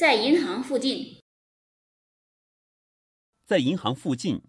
在银行附近。在银行附近。